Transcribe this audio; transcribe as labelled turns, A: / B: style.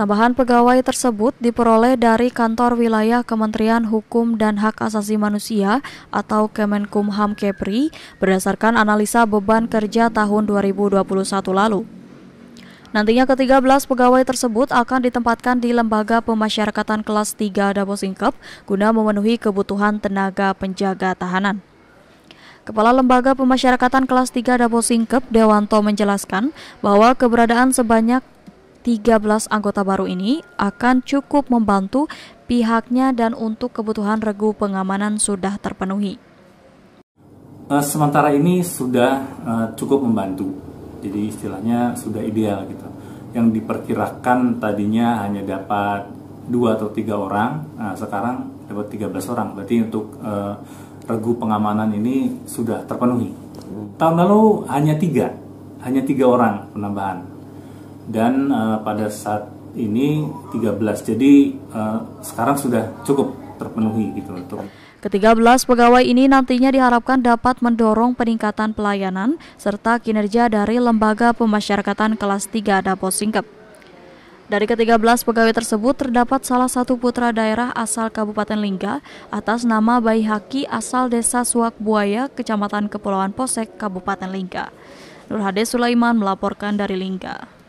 A: Tambahan pegawai tersebut diperoleh dari Kantor Wilayah Kementerian Hukum dan Hak Asasi Manusia atau Kemenkumham Kepri berdasarkan analisa beban kerja tahun 2021 lalu. Nantinya ke-13 pegawai tersebut akan ditempatkan di Lembaga Pemasyarakatan Kelas 3 Singkep guna memenuhi kebutuhan tenaga penjaga tahanan. Kepala Lembaga Pemasyarakatan Kelas 3 Singkep, Dewanto menjelaskan bahwa keberadaan sebanyak 13 anggota baru ini akan cukup membantu pihaknya dan untuk kebutuhan regu pengamanan sudah terpenuhi.
B: Eh, sementara ini sudah eh, cukup membantu, jadi istilahnya sudah ideal gitu. Yang diperkirakan tadinya hanya dapat dua atau tiga orang, nah sekarang dapat 13 orang. Berarti untuk eh, regu pengamanan ini sudah terpenuhi. Hmm. Tahun lalu hanya tiga, hanya tiga orang penambahan dan uh, pada saat ini 13 jadi uh, sekarang sudah cukup terpenuhi gitu untuk
A: Ketiga belas pegawai ini nantinya diharapkan dapat mendorong peningkatan pelayanan serta kinerja dari Lembaga Pemasyarakatan Kelas 3 Dapo Singkep. Dari ketiga belas pegawai tersebut terdapat salah satu putra daerah asal Kabupaten Lingga atas nama Bayi Haki asal Desa Suak Buaya, Kecamatan Kepulauan Posek, Kabupaten Lingga. Nur Hades Sulaiman melaporkan dari Lingga.